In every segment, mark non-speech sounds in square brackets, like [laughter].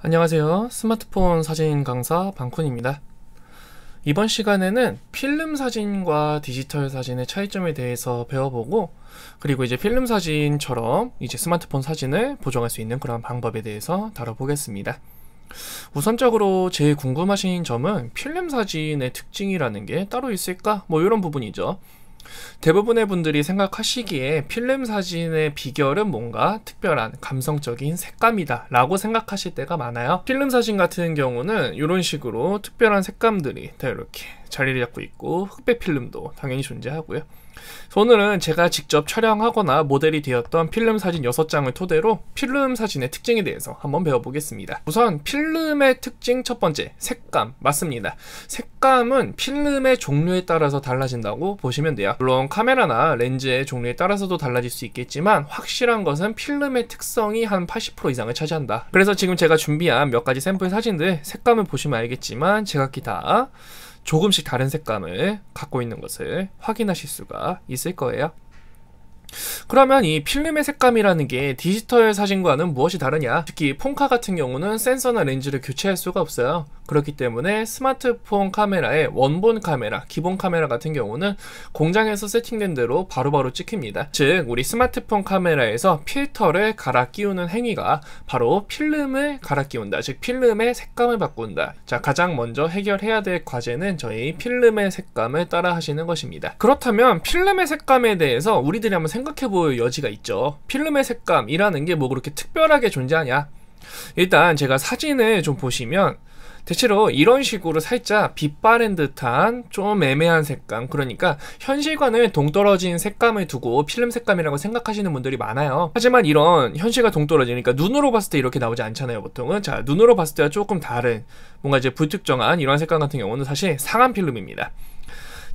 안녕하세요. 스마트폰 사진 강사 방쿤입니다. 이번 시간에는 필름 사진과 디지털 사진의 차이점에 대해서 배워보고 그리고 이제 필름 사진처럼 이제 스마트폰 사진을 보정할 수 있는 그런 방법에 대해서 다뤄보겠습니다. 우선적으로 제일 궁금하신 점은 필름 사진의 특징이라는 게 따로 있을까? 뭐 이런 부분이죠. 대부분의 분들이 생각하시기에 필름 사진의 비결은 뭔가 특별한 감성적인 색감이다 라고 생각하실 때가 많아요 필름 사진 같은 경우는 이런 식으로 특별한 색감들이 다 이렇게 자리를 잡고 있고 흑백 필름도 당연히 존재하고요 오늘은 제가 직접 촬영하거나 모델이 되었던 필름 사진 6장을 토대로 필름 사진의 특징에 대해서 한번 배워보겠습니다. 우선 필름의 특징 첫 번째, 색감 맞습니다. 색감은 필름의 종류에 따라서 달라진다고 보시면 돼요. 물론 카메라나 렌즈의 종류에 따라서도 달라질 수 있겠지만 확실한 것은 필름의 특성이 한 80% 이상을 차지한다. 그래서 지금 제가 준비한 몇 가지 샘플 사진들 색감을 보시면 알겠지만 제각기 다 조금씩 다른 색감을 갖고 있는 것을 확인하실 수가 있을 거예요. 그러면 이 필름의 색감이라는 게 디지털 사진과는 무엇이 다르냐? 특히 폰카 같은 경우는 센서나 렌즈를 교체할 수가 없어요. 그렇기 때문에 스마트폰 카메라의 원본 카메라, 기본 카메라 같은 경우는 공장에서 세팅된 대로 바로바로 찍힙니다. 즉, 우리 스마트폰 카메라에서 필터를 갈아 끼우는 행위가 바로 필름을 갈아 끼운다. 즉, 필름의 색감을 바꾼다. 자, 가장 먼저 해결해야 될 과제는 저희 필름의 색감을 따라 하시는 것입니다. 그렇다면 필름의 색감에 대해서 우리들이 한번 생각해 볼 여지가 있죠. 필름의 색감이라는 게 뭐 그렇게 특별하게 존재하냐? 일단 제가 사진을 좀 보시면 대체로 이런 식으로 살짝 빛바랜 듯한 좀 애매한 색감 그러니까 현실과는 동떨어진 색감을 두고 필름 색감이라고 생각하시는 분들이 많아요 하지만 이런 현실과 동떨어지니까 눈으로 봤을 때 이렇게 나오지 않잖아요 보통은 자 눈으로 봤을 때와 조금 다른 뭔가 이제 불특정한 이런 색감 같은 경우는 사실 상한 필름입니다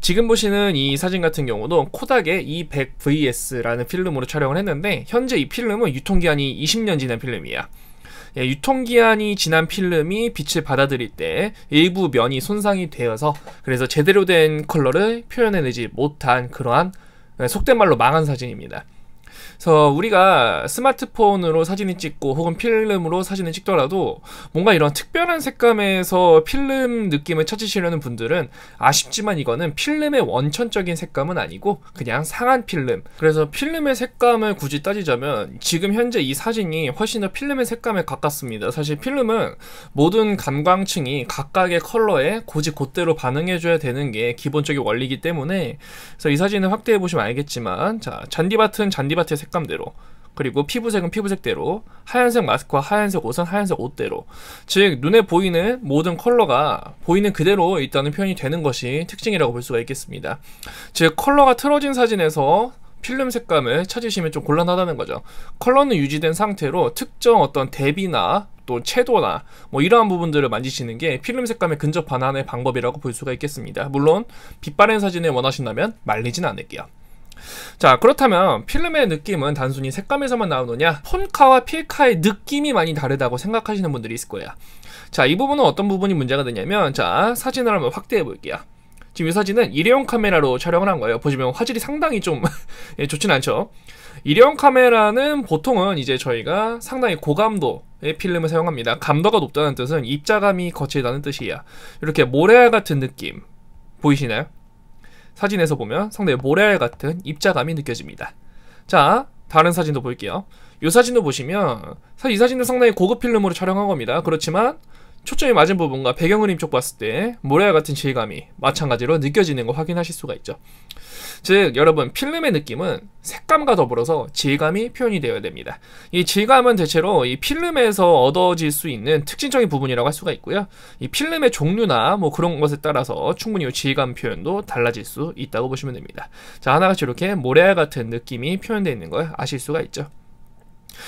지금 보시는 이 사진 같은 경우도 코닥의 E100VS라는 필름으로 촬영을 했는데 현재 이 필름은 유통기한이 20년 지난 필름이야 예, 유통기한이 지난 필름이 빛을 받아들일 때 일부 면이 손상이 되어서 그래서 제대로 된 컬러를 표현해내지 못한 그러한 예, 속된 말로 망한 사진입니다. 그래서 우리가 스마트폰으로 사진을 찍고 혹은 필름으로 사진을 찍더라도 뭔가 이런 특별한 색감에서 필름 느낌을 찾으시려는 분들은 아쉽지만 이거는 필름의 원천적인 색감은 아니고 그냥 상한 필름. 그래서 필름의 색감을 굳이 따지자면 지금 현재 이 사진이 훨씬 더 필름의 색감에 가깝습니다. 사실 필름은 모든 감광층이 각각의 컬러에 고지 곧대로 반응해줘야 되는 게 기본적인 원리이기 때문에 그래서 이 사진을 확대해 보시면 알겠지만 자 잔디밭은 잔디밭의 자체 색감대로 그리고 피부색은 피부색대로 하얀색 마스크와 하얀색 옷은 하얀색 옷대로 즉 눈에 보이는 모든 컬러가 보이는 그대로 있다는 표현이 되는 것이 특징이라고 볼 수가 있겠습니다 즉 컬러가 틀어진 사진에서 필름 색감을 찾으시면 좀 곤란하다는 거죠 컬러는 유지된 상태로 특정 어떤 대비나 또 채도나 뭐 이러한 부분들을 만지시는 게 필름 색감의근접반환의 방법이라고 볼 수가 있겠습니다 물론 빛바랜 사진을 원하신다면 말리진 않을게요 자 그렇다면 필름의 느낌은 단순히 색감에서만 나오느냐 폰카와 필카의 느낌이 많이 다르다고 생각하시는 분들이 있을 거예요 자 이 부분은 어떤 부분이 문제가 되냐면 자 사진을 한번 확대해 볼게요 지금 이 사진은 일회용 카메라로 촬영을 한 거예요 보시면 화질이 상당히 좀 [laughs] 예, 좋진 않죠 일회용 카메라는 보통은 이제 저희가 상당히 고감도의 필름을 사용합니다 감도가 높다는 뜻은 입자감이 거칠다는 뜻이에요 이렇게 모래알 같은 느낌 보이시나요? 사진에서 보면 상당히 모래알 같은 입자감이 느껴집니다. 자, 다른 사진도 볼게요. 이 사진도 보시면 사실 이 사진은 상당히 고급 필름으로 촬영한 겁니다. 그렇지만 초점이 맞은 부분과 배경그림 쪽 봤을 때 모래와 같은 질감이 마찬가지로 느껴지는 거 확인하실 수가 있죠. 즉 여러분 필름의 느낌은 색감과 더불어서 질감이 표현이 되어야 됩니다. 이 질감은 대체로 이 필름에서 얻어질 수 있는 특징적인 부분이라고 할 수가 있고요. 이 필름의 종류나 뭐 그런 것에 따라서 충분히 질감 표현도 달라질 수 있다고 보시면 됩니다. 자 하나같이 이렇게 모래와 같은 느낌이 표현되어 있는 걸 아실 수가 있죠.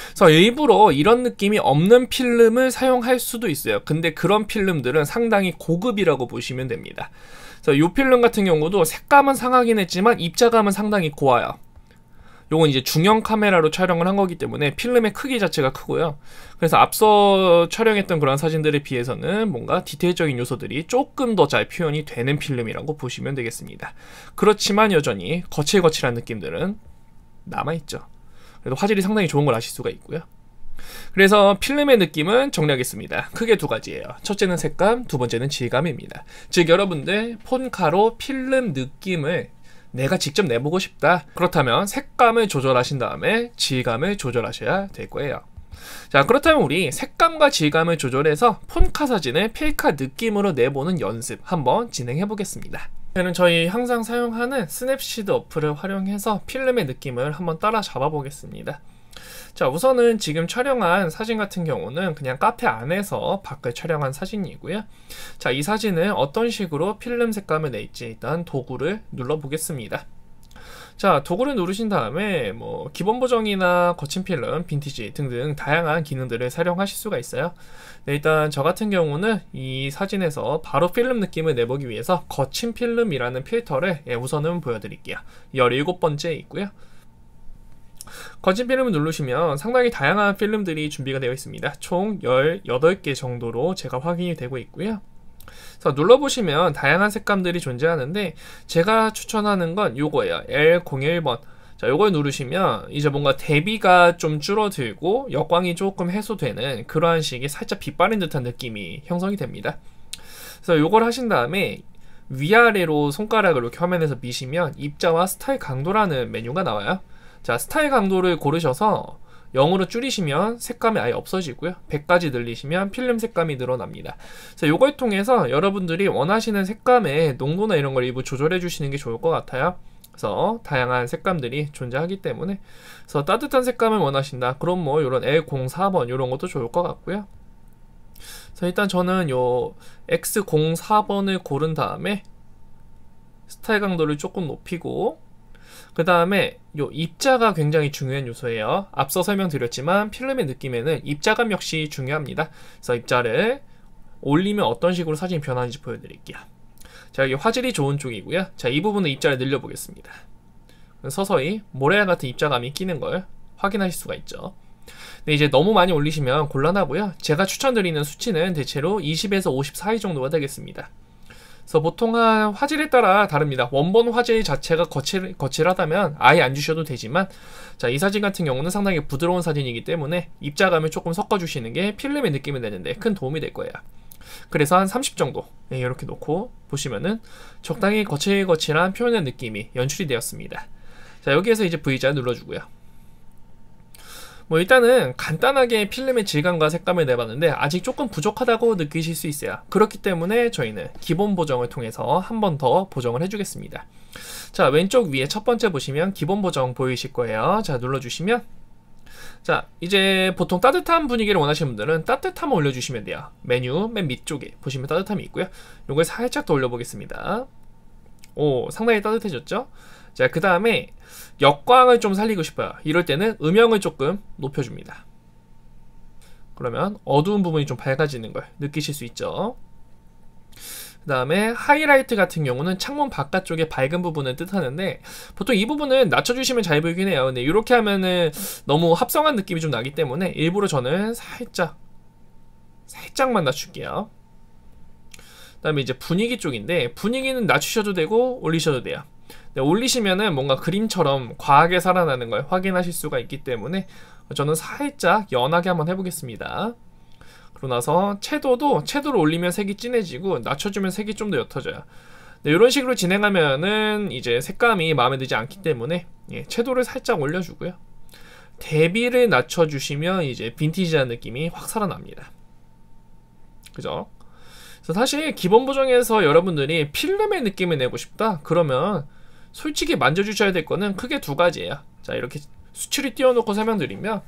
그래서 일부러 이런 느낌이 없는 필름을 사용할 수도 있어요. 근데 그런 필름들은 상당히 고급이라고 보시면 됩니다. 그래서 이 필름 같은 경우도 색감은 상하긴 했지만 입자감은 상당히 고와요. 요건 이제 중형 카메라로 촬영을 한 거기 때문에 필름의 크기 자체가 크고요. 그래서 앞서 촬영했던 그런 사진들에 비해서는 뭔가 디테일적인 요소들이 조금 더 잘 표현이 되는 필름이라고 보시면 되겠습니다. 그렇지만 여전히 거칠거칠한 느낌들은 남아있죠. 그래도 화질이 상당히 좋은 걸 아실 수가 있고요. 그래서 필름의 느낌은 정리하겠습니다. 크게 두 가지예요. 첫째는 색감, 두 번째는 질감입니다. 즉 여러분들 폰카로 필름 느낌을 내가 직접 내보고 싶다. 그렇다면 색감을 조절하신 다음에 질감을 조절하셔야 될 거예요. 자 그렇다면 우리 색감과 질감을 조절해서 폰카 사진을 필카 느낌으로 내보는 연습 한번 진행해 보겠습니다. 저는 저희 항상 사용하는 스냅시드 어플을 활용해서 필름의 느낌을 한번 따라 잡아 보겠습니다. 자 우선은 지금 촬영한 사진 같은 경우는 그냥 카페 안에서 밖을 촬영한 사진이고요 자이 사진은 어떤 식으로 필름 색감을 낼지 일단 도구를 눌러 보겠습니다 자, 도구를 누르신 다음에 뭐 기본 보정이나 거친 필름, 빈티지 등등 다양한 기능들을 사용하실 수가 있어요. 네, 일단 저 같은 경우는 이 사진에서 바로 필름 느낌을 내보기 위해서 거친 필름이라는 필터를 예, 우선은 보여드릴게요. 17번째 있고요. 거친 필름을 누르시면 상당히 다양한 필름들이 준비가 되어 있습니다. 총 18개 정도로 제가 확인이 되고 있고요. 그래서 눌러보시면 다양한 색감들이 존재하는데 제가 추천하는 건 요거예요. L01번 자, 요걸 누르시면 이제 뭔가 대비가 좀 줄어들고 역광이 조금 해소되는 그러한 식의 살짝 빛바랜 듯한 느낌이 형성이 됩니다. 그래서 요걸 하신 다음에 위아래로 손가락을 이렇게 화면에서 미시면 입자와 스타일 강도라는 메뉴가 나와요. 자, 스타일 강도를 고르셔서 0으로 줄이시면 색감이 아예 없어지고요. 100까지 늘리시면 필름 색감이 늘어납니다. 그래서 이걸 통해서 여러분들이 원하시는 색감의 농도나 이런 걸 일부 조절해 주시는 게 좋을 것 같아요. 그래서 다양한 색감들이 존재하기 때문에 그래서 따뜻한 색감을 원하신다. 그럼 뭐 이런 L04번 이런 것도 좋을 것 같고요. 그래서 일단 저는 요 X04번을 고른 다음에 스타일 강도를 조금 높이고 그 다음에 요 입자가 굉장히 중요한 요소예요. 앞서 설명드렸지만 필름의 느낌에는 입자감 역시 중요합니다. 그래서 입자를 올리면 어떤 식으로 사진이 변하는지 보여드릴게요. 자 여기 화질이 좋은 쪽이고요. 자이 부분은 입자를 늘려보겠습니다. 서서히 모래알 같은 입자감이 끼는 걸 확인하실 수가 있죠. 근데 이제 너무 많이 올리시면 곤란하고요. 제가 추천드리는 수치는 대체로 20에서 50 사이 정도가 되겠습니다. 그래서 보통은 화질에 따라 다릅니다. 원본 화질 자체가 거칠, 거칠하다면 아예 안 주셔도 되지만 자, 이 사진 같은 경우는 상당히 부드러운 사진이기 때문에 입자감을 조금 섞어주시는 게 필름의 느낌이되는데큰 도움이 될 거예요. 그래서 한 30 정도 네, 이렇게 놓고 보시면은 적당히 거칠거칠한 표현의 느낌이 연출이 되었습니다. 자 여기에서 이제 V자 눌러주고요. 뭐 일단은 간단하게 필름의 질감과 색감을 내봤는데 아직 조금 부족하다고 느끼실 수 있어요. 그렇기 때문에 저희는 기본 보정을 통해서 한 번 더 보정을 해주겠습니다. 자 왼쪽 위에 첫 번째 보시면 기본 보정 보이실 거예요. 자 눌러주시면 자 이제 보통 따뜻한 분위기를 원하시는 분들은 따뜻함을 올려주시면 돼요 메뉴 맨 밑쪽에 보시면 따뜻함이 있고요 요걸 살짝 더 올려보겠습니다 오, 어, 상당히 따뜻해졌죠? 자, 그 다음에 역광을 좀 살리고 싶어요. 이럴 때는 음영을 조금 높여줍니다. 그러면 어두운 부분이 좀 밝아지는 걸 느끼실 수 있죠. 그 다음에 하이라이트 같은 경우는 창문 바깥쪽에 밝은 부분을 뜻하는데 보통 이 부분은 낮춰주시면 잘 보이긴 해요. 근데 이렇게 하면은 너무 합성한 느낌이 좀 나기 때문에 일부러 저는 살짝 살짝만 낮출게요. 다음에 이제 분위기 쪽인데 분위기는 낮추셔도 되고 올리셔도 돼요. 네, 올리시면은 뭔가 그림처럼 과하게 살아나는 걸 확인하실 수가 있기 때문에 저는 살짝 연하게 한번 해보겠습니다. 그러고 나서 채도도 채도를 올리면 색이 진해지고 낮춰주면 색이 좀 더 옅어져요. 네, 이런 식으로 진행하면은 이제 색감이 마음에 들지 않기 때문에 예, 채도를 살짝 올려주고요. 대비를 낮춰주시면 이제 빈티지한 느낌이 확 살아납니다. 그죠? 사실 기본 보정에서 여러분들이 필름의 느낌을 내고 싶다 그러면 솔직히 만져주셔야 될 거는 크게 두 가지예요 자 이렇게 수치를 띄워놓고 설명드리면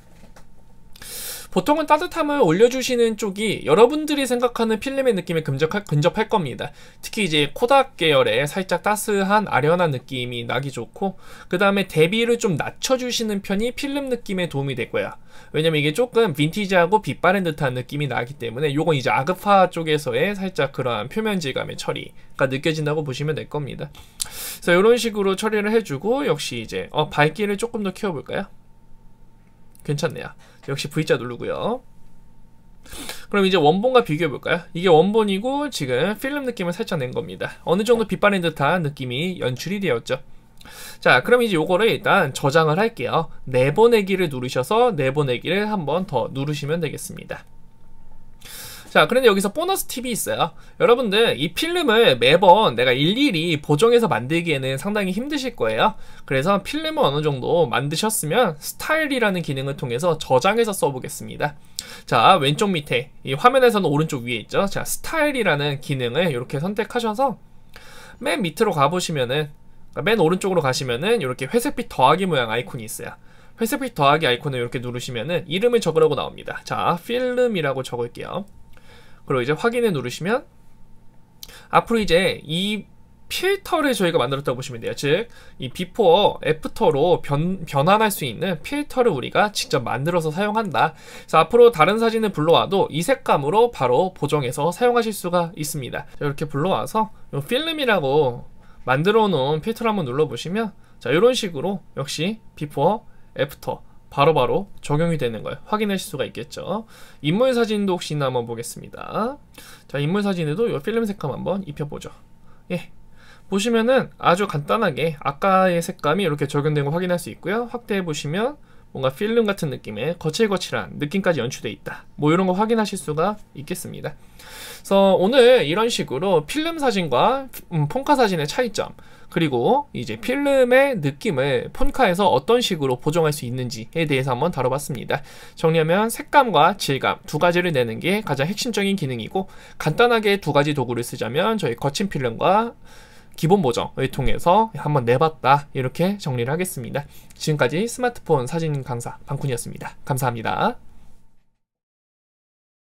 보통은 따뜻함을 올려주시는 쪽이 여러분들이 생각하는 필름의 느낌에 근접할, 근접할 겁니다. 특히 이제 코닥 계열의 살짝 따스한 아련한 느낌이 나기 좋고 그 다음에 대비를 좀 낮춰주시는 편이 필름 느낌에 도움이 될 거야. 왜냐면 이게 조금 빈티지하고 빛바랜 듯한 느낌이 나기 때문에 요건 이제 아그파 쪽에서의 살짝 그러한 표면질감의 처리가 느껴진다고 보시면 될 겁니다. 그래서 이런 식으로 처리를 해주고 역시 이제 어, 밝기를 조금 더 키워볼까요? 괜찮네요. 역시 V자 누르고요. 그럼 이제 원본과 비교해 볼까요? 이게 원본이고 지금 필름 느낌을 살짝 낸 겁니다. 어느 정도 빛바랜 듯한 느낌이 연출이 되었죠. 자, 그럼 이제 요거를 일단 저장을 할게요. 내보내기를 누르셔서 내보내기를 한번 더 누르시면 되겠습니다. 자, 그런데 여기서 보너스 팁이 있어요. 여러분들 이 필름을 매번 내가 일일이 보정해서 만들기에는 상당히 힘드실 거예요. 그래서 필름을 어느 정도 만드셨으면 스타일이라는 기능을 통해서 저장해서 써보겠습니다. 자, 왼쪽 밑에 이 화면에서는 오른쪽 위에 있죠. 자, 스타일이라는 기능을 이렇게 선택하셔서 맨 밑으로 가보시면은 맨 오른쪽으로 가시면은 이렇게 회색빛 더하기 모양 아이콘이 있어요. 회색빛 더하기 아이콘을 이렇게 누르시면은 이름을 적으라고 나옵니다. 자, 필름이라고 적을게요. 그리고 이제 확인을 누르시면 앞으로 이제 이 필터를 저희가 만들었다고 보시면 돼요. 즉, 이 비포어, 애프터로 변, 변환할 수 있는 필터를 우리가 직접 만들어서 사용한다. 그래서 앞으로 다른 사진을 불러와도 이 색감으로 바로 보정해서 사용하실 수가 있습니다. 이렇게 불러와서 이 필름이라고 만들어 놓은 필터를 한번 눌러보시면 자, 이런 식으로 역시 비포어, 애프터 바로바로 바로 적용이 되는 걸 확인하실 수가 있겠죠. 인물 사진도 혹시나 한번 보겠습니다. 자, 인물 사진에도 이 필름 색감 한번 입혀보죠. 예. 보시면은 아주 간단하게 아까의 색감이 이렇게 적용된 걸 확인할 수 있고요. 확대해 보시면 뭔가 필름 같은 느낌의 거칠거칠한 느낌까지 연출돼 있다 뭐 이런 거 확인하실 수가 있겠습니다 그래서 오늘 이런 식으로 필름 사진과 음, 폰카 사진의 차이점 그리고 이제 필름의 느낌을 폰카에서 어떤 식으로 보정할 수 있는지에 대해서 한번 다뤄봤습니다. 정리하면 색감과 질감 두 가지를 내는 게 가장 핵심적인 기능이고 간단하게 두 가지 도구를 쓰자면 저희 거친 필름과 기본 보정을 통해서 한번 내봤다 이렇게 정리를 하겠습니다. 지금까지 스마트폰 사진 강사 방쿤이었습니다. 감사합니다.